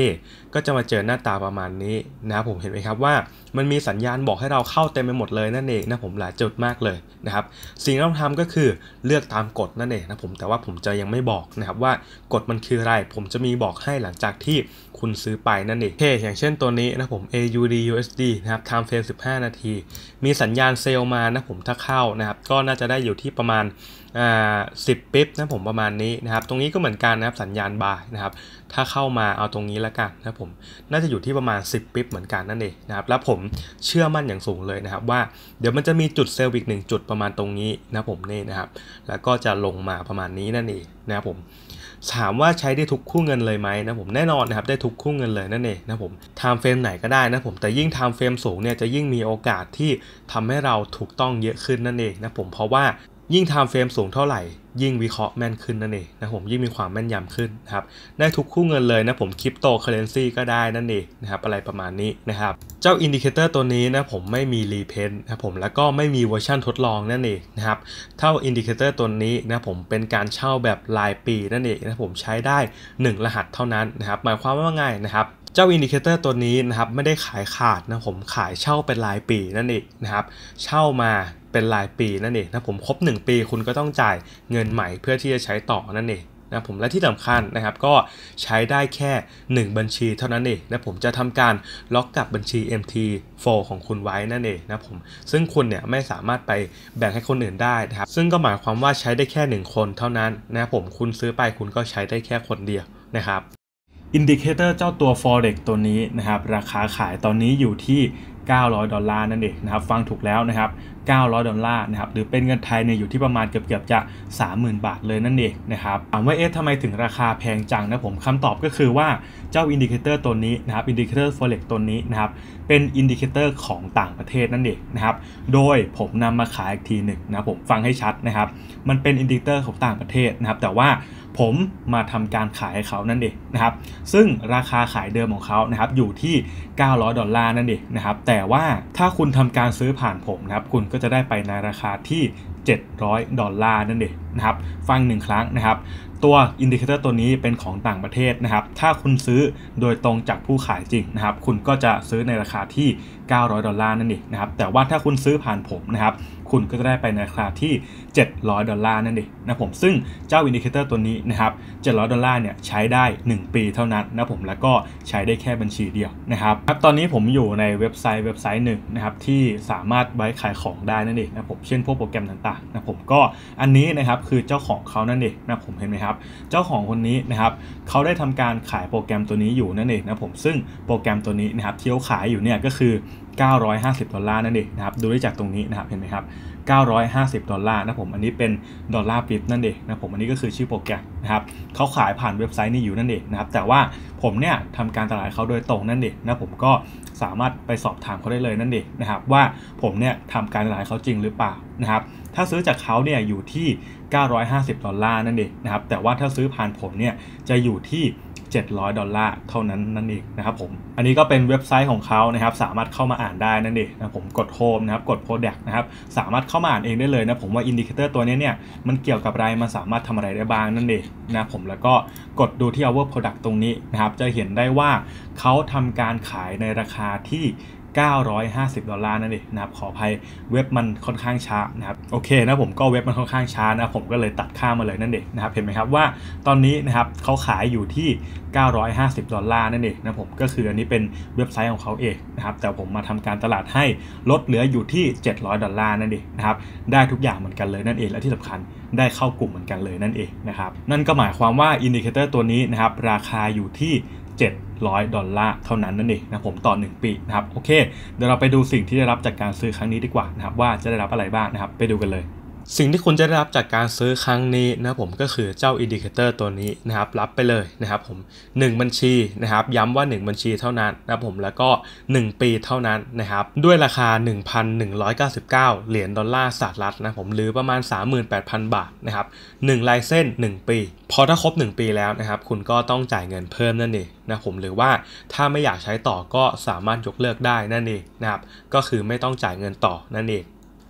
ก็จะมาเจอหน้าตาประมาณนี้นะครับผมเห็นไหมครับว่า มันมีสัญญาณบอกให้เราเข้าเต็มไปหมดเลยนั่นเองนะผมหลายจุดมากเลยนะครับสิ่งที่เราทำก็คือเลือกตามกฎนั่นเองนะผมแต่ว่าผมจะยังไม่บอกนะครับว่ากฎมันคืออะไร ผมจะมีบอกให้หลังจากที่คุณซื้อไปนั่นเองเคอย่างเช่นตัวนี้นะผม AUD USD นะครับ time frame 15 นาที มีสัญญาณเซลล์มานะผมถ้าเข้านะครับ ก็น่าจะได้อยู่ที่ประมาณสิบปิ๊บนะผมประมาณนี้นะครับตรงนี้ก็เหมือนกันนะครับสัญญาณบายนะครับถ้าเข้ามาเอาตรงนี้แล้วกันนะผมน่าจะอยู่ที่ประมาณ 10 ปิ๊บเหมือนกันนั่นเองนะครับแล้วผมเชื่อมั่นอย่างสูงเลยนะครับ ว่าเดี๋ยวมันจะมีจุดเซลล์อีกหนึ่งจุดประมาณตรงนี้นะผมนี่นะครับ แล้วก็จะลงมาประมาณนี้นั่นเองนะครับผมถามว่าใช้ได้ทุกคู่เงินเลยไหมนะผมแน่นอนนะครับได้ทุกคู่เงินเลยนั่นเองนะผมไทม์เฟรมไหนก็ได้นะผมแต่ยิ่งไทม์เฟรมสูงเนี่ยจะยิ่งมีโอกาสที่ทำให้เราถูกต้องเยอะขึ้นนั่นเองนะผมเพราะว่ายิ่งไทม์เฟรมสูงเท่าไหร่ ยิ่งวิเคราะห์แม่นขึ้นนั่นเองนะผมยิ่งมีความแม่นยำขึ้นนะครับได้ทุกคู่เงินเลยนะผมคริปโตเคอเรนซีก็ได้นั่นเองนะครับอะไรประมาณนี้นะครับ เจ้าอินดิเคเตอร์ตัวนี้นะ ผมไม่มีรีเพนนะผมแล้วก็ไม่มีเวอร์ชันทดลองนั่นเองนะครับ เท่าอินดิเคเตอร์ตัวนี้นะ ผมเป็นการเช่าแบบรายปีนั่นเองนะ ผมใช้ได้ 1 รหัสเท่านั้นนะครับ หมายความว่าไงนะครับเจ้าอินดิเคเตอร์ตัวนี้นะครับไม่ได้ขายขาดนะผมขายเช่าเป็นรายปีนั่นเองนะครับเช่ามาเป็นรายปีนั่นเองนะผมครบ 1 ปีคุณก็ต้องจ่ายเงินใหม่เพื่อที่จะใช้ต่อนั่นเองนะผมและที่สำคัญนะครับ ก็ใช้ได้แค่ 1 บัญชีเท่านั้นเองนะผมจะทำการล็อกกับบัญชี MT4 ของคุณไว้นั่นเองนะผมซึ่งคุณเนี่ยไม่สามารถไปแบ่งให้คนอื่นได้นะครับซึ่งก็หมายความว่าใช้ได้แค่ 1 คนเท่านั้นนะผมคุณซื้อไปคุณก็ใช้ได้แค่คนเดียวนะครับอินดิเคเตอร์เจ้าตัว Forex ตัวนี้นะครับราคาขายตอนนี้อยู่ที่900 ดอลลาร์นั่นเองนะครับฟังถูกแล้วนะครับ 900 ดอลลาร์นะครับหรือเป็นเงินไทยเนี่ยอยู่ที่ประมาณเกือบเกือบจะ 30,000 บาทเลยนั่นเองนะครับถามว่าเอ๊ะทำไมถึงราคาแพงจังนะผมคำตอบก็คือว่าเจ้าอินดิเคเตอร์ตัวนี้นะครับอินดิเคเตอร์ forex ตัวนี้นะครับเป็นอินดิเคเตอร์ของต่างประเทศนั่นเองนะครับโดยผมนำมาขายอีกทีหนึ่งนะผมฟังให้ชัดนะครับมันเป็นอินดิเคเตอร์ของต่างประเทศนะครับแต่ว่าผมมาทำการขายให้เขานั่นเองนะครับ ซึ่งราคาขายเดิมของเขานะครับอยู่ที่ 900 ดอลลาร์นั่นเองนะครับ แต่ว่าถ้าคุณทำการซื้อผ่านผมนะครับ คุณก็จะได้ไปในราคาที่ 700 ดอลลาร์นั่นเองนะครับ ฟังหนึ่งครั้งนะครับ ตัวอินดิเคเตอร์ตัวนี้เป็นของต่างประเทศนะครับ ถ้าคุณซื้อโดยตรงจากผู้ขายจริงนะครับ คุณก็จะซื้อในราคาที่ 900 ดอลลาร์นั่นเองนะครับ แต่ว่าถ้าคุณซื้อผ่านผมนะครับ คุณก็จะได้ไปในราคาที่700ดอลลาร์นั่นเองนะผมซึ่งเจ้าอินดิเคเตอร์ตัวนี้นะครับ700ดอลลาร์เนี่ยใช้ได้ 1 ปีเท่านั้นนะผมแล้วก็ใช้ได้แค่บัญชีเดียวนะครับ ครับตอนนี้ผมอยู่ในเว็บไซต์เว็บไซต์หนึ่งนะครับ ที่สามารถไว้ขายของได้นั่นเองนะผมเช่นพวกโปรแกรมต่างๆนะผมก็อันนี้นะครับคือเจ้าของเขานั่นเองนะผมเห็นไหมครับ เจ้าของคนนี้นะครับเขาได้ทำการขายโปรแกรมตัวนี้อยู่นั่นเองนะผมซึ่งโปรแกรมตัวนี้นะครับที่เขาขายอยู่เนี่ยก็คือ 950ดอลลาร์นั่นเองนะครับดูได้จากตรงนี้นะครับเห็นไหมครับ950 ดอลลาร์นะผม อันนี้เป็น ดอลลาร์ปิปนั่นเองนะผม อันนี้ก็คือชื่อโปรแกรมนะครับเขาขายผ่านเว็บไซต์นี้อยู่นั่นเองนะครับ แต่ว่าผมเนี่ยทำการตลาดเขาโดยตรงนั่นเองนะผมก็สามารถไปสอบถามเขาได้เลยนั่นเองนะครับว่าผมเนี่ยทำการตลาดเขาจริงหรือเปล่านะครับถ้าซื้อจากเขาเนี่ยอยู่ที่950ดอลลาร์นั่นเองนะครับ แต่ว่าถ้าซื้อผ่านผมเนี่ยจะอยู่ที่700ดอลลาร์เท่านั้นนั่นเองนะครับผมอันนี้ก็เป็นเว็บไซต์ของเขานะครับสามารถเข้ามาอ่านได้นั่นเองนะผมกดโฮมนะครับกด Product นะครับสามารถเข้ามาอ่านเองได้เลยนะผมว่าอินดิเคเตอร์ตัวนี้เนี่ยมันเกี่ยวกับอะไรมันสามารถทำอะไรได้บ้างนั่นเองนะผมแล้วก็กดดูที่ our product ตรงนี้นะครับจะเห็นได้ว่าเขาทำการขายในราคาที่950 ดอลลาร์นั่นเองนะครับขออภัยเว็บมันค่อนข้างช้านะครับโอเคนะผมก็เว็บมันค่อนข้างช้านะผมก็เลยตัดค่ามาเลยนั่นเองนะครับเห็นไหมครับว่าตอนนี้นะครับเขาขายอยู่ที่ 950ดอลลาร์นั่นเองนะผมก็คืออันนี้เป็นเว็บไซต์ของเขาเองนะครับแต่ผมมาทำการตลาดให้ลดเหลืออยู่ที่ 700 ดอลลาร์นั่นเองนะครับได้ทุกอย่างเหมือนกันเลยนั่นเอง และที่สำคัญได้เข้ากลุ่มเหมือนกันเลยนั่นเองนะครับนั่นก็หมายความว่าอินดิเคเตอร์ตัวนี้นะครับราคาอยู่ที่7 100ดอลลาร์เท่านั้นนั่นเองนะผมต่อ 1 ปีนะครับ โอเคเดี๋ยวเราไปดูสิ่งที่ได้รับจากการซื้อครั้งนี้ดีกว่านะครับ ว่าจะได้รับอะไรบ้างนะครับไปดูกันเลยสิ่งที่คุณจะได้รับจากการซื้อครั้งนี้นะผมก็คือเจ้าอินดิเคเตอร์ตัวนี้นะครับ รับไปเลยนะครับผม 1 บัญชีนะครับ ย้ำว่า 1 บัญชีเท่านั้นนะผมแล้วก็ 1 ปีเท่านั้นนะครับ ด้วยราคา 1,199 เหรียญดอลลาร์สหรัฐนะผมหรือประมาณ 38,000 บาทนะครับ1ลายเส้น 1 ปี พอถ้าครบ 1 ปีแล้วนะครับ คุณก็ต้องจ่ายเงินเพิ่มนั่นเองนะผมหรือว่าถ้าไม่อยากใช้ต่อก็สามารถยกเลิกได้นั่นเองนะครับก็คือไม่ต้องจ่ายเงินต่อนั่นเอง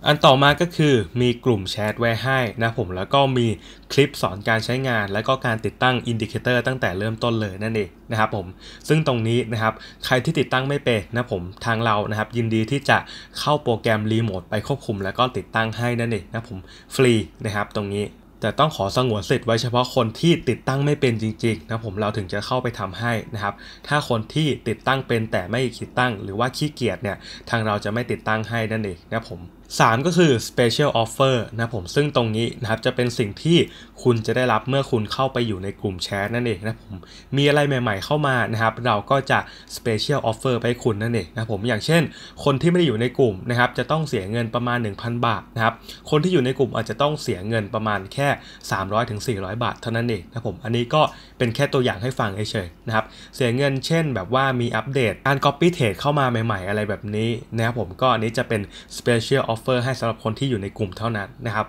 อันต่อมาก็คือมีกลุ่มแชทไว้ให้นะผมแล้วก็มีคลิปสอนการใช้งานและก็การติดตั้งอินดิเคเตอร์ตั้งแต่เริ่มต้นเลยนั่นเองนะครับผมซึ่งตรงนี้นะครับใครที่ติดตั้งไม่เป็นนะผมทางเรานะครับยินดีที่จะเข้าโปรแกรมรีโมทไปควบคุมแล้วก็ติดตั้งให้นั่นเองนะผมฟรีนะครับตรงนี้ แต่ต้องขอสงวนสิทธิ์ไว้เฉพาะคนที่ติดตั้งไม่เป็นจริงๆนะผมเราถึงจะเข้าไปทำให้นะครับถ้าคนที่ติดตั้งเป็นแต่ไม่ติดตั้งหรือว่าขี้เกียจเนี่ย ทางเราจะไม่ติดตั้งให้นั่นเองนะผม3 ก็คือ special offer นะผมซึ่งตรงนี้นะครับ จะเป็นสิ่งที่คุณจะได้รับเมื่อคุณเข้าไปอยู่ในกลุ่มแชทนั่นเองนะผมมีอะไรใหม่ๆเข้ามานะครับ เราก็จะ special offer ไปคุณนั่นเองนะผมอย่างเช่น คนที่ไม่ได้อยู่ในกลุ่มนะครับจะต้องเสียเงินประมาณ 1,000 บาทนะครับคนที่อยู่ในกลุ่มอาจจะต้องเสียเงินประมาณแค่ 3 0 0สี่บาทเท่านั้นเองนะผมอันนี้ก็เป็นแค่ตัวอย่างให้ฟังเฉยๆนะครับเสียเงิน เช่น แบบว่ามีอัปเดตการ copy trade เข้ามาใหม่ๆ อะไรแบบนี้นะครับผมก็อันนี้จะเป็น special offer อฟเฟอร์ให้สำหรับคนที่อยู่ในกลุ่มเท่านั้นนะครับ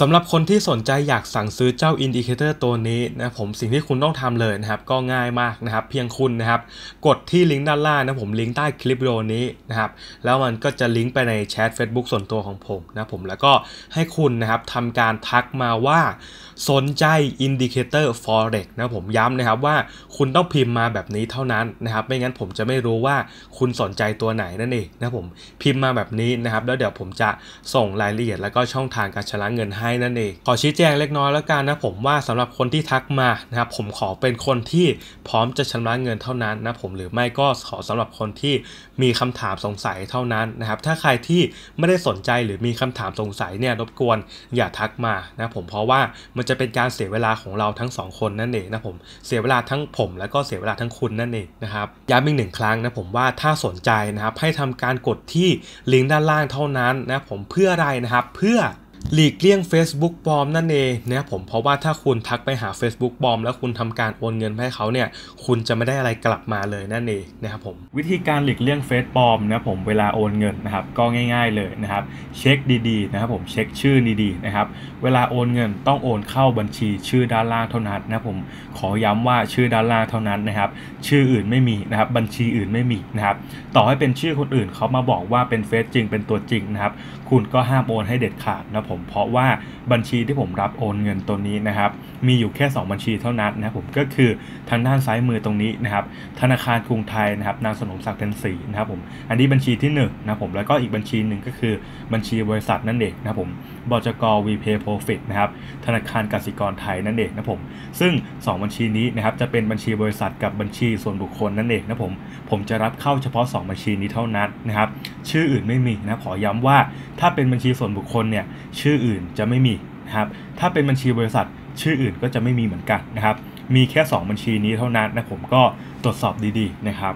สำหรับคนที่สนใจอยากสั่งซื้อเจ้าอินดิเคเตอร์ตัวนี้นะผมสิ่งที่คุณต้องทำเลยนะครับก็ง่ายมากนะครับเพียงคุณนะครับกดที่ลิงก์ด้านล่างนะผมลิงก์ใต้คลิปวิดีโอนี้นะครับแล้วมันก็จะลิงก์ไปในแชท Facebook ส่วนตัวของผมนะผมแล้วก็ให้คุณนะครับทำการทักมาว่าสนใจอินดิเคเตอร์ฟอเร็กนะผมย้ำนะครับว่าคุณต้องพิมพ์มาแบบนี้เท่านั้นนะครับไม่งั้นผมจะไม่รู้ว่าคุณสนใจตัวไหนนั่นเองนะผมพิมพ์มาแบบนี้นะครับแล้วเดี๋ยวผมจะส่งรายละเอียดแล้วก็ช่องทางการชำระเงินให้ให้นั่นเองขอชี้แจงเล็กน้อยแล้วกันนะผมว่าสำหรับคนที่ทักมานะครับผมขอเป็นคนที่พร้อมจะชำระเงินเท่านั้นนะผมหรือไม่ก็ขอสำหรับคนที่มีคำถามสงสัยเท่านั้นนะครับถ้าใครที่ไม่ได้สนใจหรือมีคำถามสงสัยเนี่ยรบกวนอย่าทักมานะผมเพราะว่ามันจะเป็นการเสียเวลาของเราทั้ง 2 คนนั่นเองนะผมเสียเวลาทั้งผมแล้วก็เสียเวลาทั้งคุณนั่นเองนะครับย้ำอีกหนึ่งครั้งนะผมว่าถ้าสนใจนะครับให้ทำการกดที่ลิงก์ด้านล่างเท่านั้นนะผมเพื่ออะไรนะครับเพื่อหลีกเลี่ยง Facebook ปลอมนั่นเองนะผมเพราะว่าถ้าคุณทักไปหา Facebook ปลอมแล้วคุณทำการโอนเงินให้เขาเนี่ย คุณจะไม่ได้อะไรกลับมาเลยนั่นเองนะครับผมวิธีการหลีกเลี่ยงเฟซปลอมนะผมเวลาโอนเงินนะครับก็ง่าย ๆเลยนะครับ เช็คดีๆ นะครับ ผมเช็คชื่อดีๆนะครับ เวลาโอนเงินต้องโอนเข้าบัญชีชื่อด้านล่างเท่านั้นนะผมขอย้ำว่าชื่อด้านล่างเท่านั้นนะครับ ชื่ออื่นไม่มีนะครับ บัญชีอื่นไม่มีนะครับต่อให้เป็นชื่อคนอื่นเขามาบอกว่าเป็นเฟซจริงเป็นตัวจริงนะครับคุณก็ห้ามโอนให้เด็ดขาดนะผมเพราะว่าบัญชีที่ผมรับโอนเงินตัวนี้นะครับมีอยู่แค่ 2 บัญชีเท่านั้นนะผมก็คือทางด้านซ้ายมือตรงนี้นะครับธนาคารกรุงไทยนะครับนางสนมศักดิ์เทนศรีนะครับผมอันนี้บัญชีที่1นะผมแล้วก็อีกบัญชีหนึ่งก็คือบัญชีบริษัทนั่นเองนะผมบจกวีเพย์โปรฟิตนะครับธนาคารกสิกรไทยนั่นเองนะผมซึ่ง 2 บัญชีนี้นะครับจะเป็นบัญชีบริษัทกับบัญชีส่วนบุคคลนั่นเองนะผมผมจะรับเข้าเฉพาะ2บัญชีนี้เท่านั้นนะครับชื่ออื่นไม่มีนะขอย้ำว่าถ้าเป็นบัญชีส่วนบุคคลเนี่ยชื่ออื่นจะไม่มีนะครับ ถ้าเป็นบัญชีบริษัทชื่ออื่นก็จะไม่มีเหมือนกันนะครับ มีแค่ 2 บัญชีนี้เท่านั้นนะผมก็ตรวจสอบดี ๆ นะครับ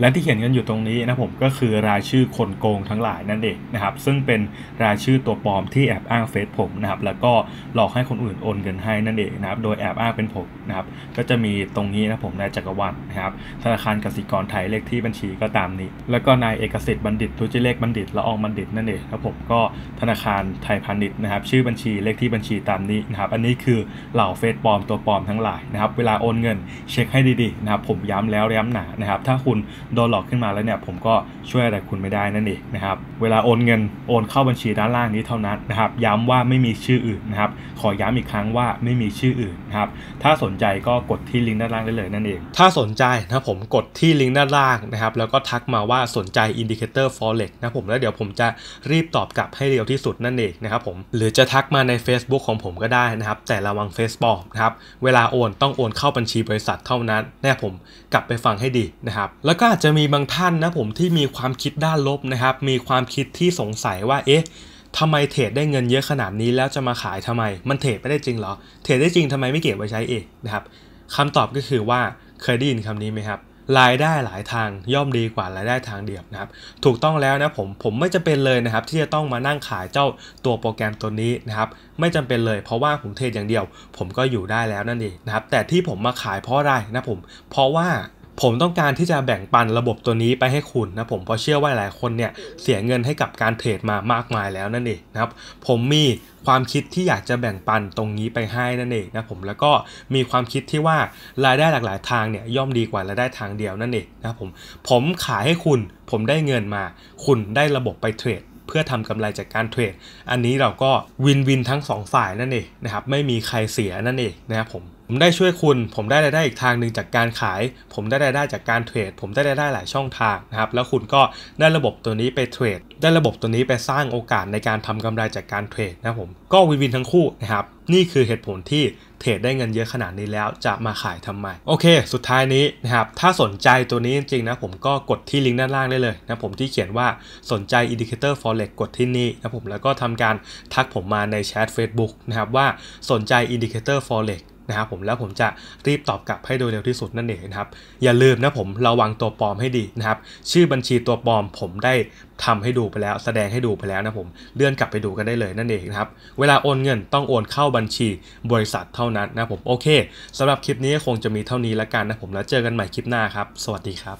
และที่เขียนกันอยู่ตรงนี้นะผมก็คือรายชื่อคนโกงทั้งหลายนั่นเองนะครับซึ่งเป็นรายชื่อตัวปลอมที่แอบอ้างเฟซผมนะครับแล้วก็หลอกให้คนอื่น โอนเงินให้นั่นเองนะครับโดยแอบอ้างเป็นผมนะครับก็จะมีตรงนี้นะผมนายจักรวัินะครับ ธนาคารกสิกรไทย เลขที่บัญชีก็ตามนี้ แล้วก็นายเอกสิทธิ์บัณฑิตทุจริตเลขบัณฑิตละอองบัณฑิตนั่นเองครับผมก็ธนาคารไทยพาณิชย์นะครับชื่อบัญชีเลขที่บัญชีตามนี้นะครับอันนี้คือเหล่าเฟซปลอมตัวปลอมทั้งหลายนะครับเวลาโอนเงินเช็คให้ดีๆนะครับผมย้ำแล้วย้ำหนานะครับถ้าคุณโดนหลอกขึ้นมาแล้วเนี่ยผมก็ช่วยอะไรคุณไม่ได้นั่นเองนะครับเวลาโอนเงินโอนเข้าบัญชีด้านล่างนี้เท่านั้นนะครับย้ำว่าไม่มีชื่ออื่นนะครับขอย้ำอีกครั้งว่าไม่มีชื่ออื่นนะครับถ้าสนใจก็กดที่ลิงก์ด้านล่างได้เลยนั่นเอง ถ้าสนใจนะผมกดที่ลิงก์ด้านล่างนะครับ แล้วก็ทักมาว่าสนใจอินดิเคเตอร์ฟอเร็กนะผมแล้วเดี๋ยวผมจะรีบตอบกลับให้เร็วที่สุดนั่นเองนะครับผมหรือจะทักมาใน Facebook ของผมก็ได้นะครับแต่ระวังเฟซบอกนะครับเวลาโอนต้องโอนเข้าบัญชีบริษัทเท่านั้นน่ผมกลับไปฟังให้ดีนะครับแล้วก็จจะมีบางท่านนะผมที่มีความคิดด้านลบนะครับ มีความคิดที่สงสัยว่าเอ๊ะทำไมเทรดได้เงินเยอะขนาดนี้ แล้วจะมาขายทำไมมันเทรดไม่ได้จริงเหรอ เทรดได้จริงทำไมไม่เก็บไว้ใช้เองนะครับคำตอบก็คือว่าเคยได้ยินคำนี้ไหมครับรายได้หลายทางย่อมดีกว่ารายได้ทางเดียวนะครับ ถูกต้องแล้วนะผมผมไม่จำเป็นเลยนะครับ ที่จะต้องมานั่งขายเจ้าตัวโปรแกรมตัวนี้นะครับ ไม่จำเป็นเลย เพราะว่าผมเทรดอย่างเดียว ผมก็อยู่ได้แล้วนั่นเองนะครับ แต่ที่ผมมาขายเพราะอะไรนะผมเพราะว่าผมต้องการที่จะแบ่งปันระบบตัวนี้ไปให้คุณนะผมเพราะเชื่อว่าหลายคนเนี่ยเสียเงินให้กับการเทรดมามากมายแล้วนั่นเองนะครับผมมีความคิดที่อยากจะแบ่งปันตรงนี้ไปให้นั่นเองนะผมแล้วก็มีความคิดที่ว่ารายได้หลากหลายทางเนี่ยย่อมดีกว่ารายได้ทางเดียวนั่นเองนะผมผมขายให้คุณผมได้เงินมา คุณได้ระบบไปเทรดเพื่อทำกำไรจากการเทรด อันนี้เราก็วินวินทั้ง 2ฝ่ายนั่นเองนะครับไม่มีใครเสียนั่นเองนะครับผมผมได้ช่วยคุณ ผมได้รายได้อีกทางหนึ่งจากการขาย ผมได้รายได้จากการเทรด ผมได้รายได้หลายช่องทางนะครับ แล้วคุณก็ได้ระบบตัวนี้ไปเทรด ได้ระบบตัวนี้ไปสร้างโอกาสในการทำกำไรจากการเทรดนะผม ก็วินวินทั้งคู่นะครับ นี่คือเหตุผลที่เทรดได้เงินเยอะขนาดนี้แล้วจะมาขายทำไม โอเค สุดท้ายนี้นะครับ ถ้าสนใจตัวนี้จริงๆนะ ผมก็กดที่ลิงก์ด้านล่างได้เลยนะผมที่เขียนว่าสนใจ Indicator Forex กดที่นี่นะผม แล้วก็ทำการทักผมมาในแชท Facebook นะครับว่าสนใจ Indicator Forex นะครับผมแล้วผมจะรีบตอบกลับให้โดยเร็วที่สุดนั่นเองนะครับอย่าลืมนะผมระวังตัวปลอมให้ดีนะครับชื่อบัญชีตัวปลอมผมได้ทำให้ดูไปแล้ว แสดงให้ดูไปแล้วนะผมเลื่อนกลับไปดูกันได้เลยนั่นเองนะครับเวลาโอนเงินต้องโอนเข้าบัญชีบริษัทเท่านั้นนะผมโอเค สำหรับคลิปนี้คงจะมีเท่านี้แล้วกันนะผมแล้วเจอกันใหม่คลิปหน้าครับ สวัสดีครับ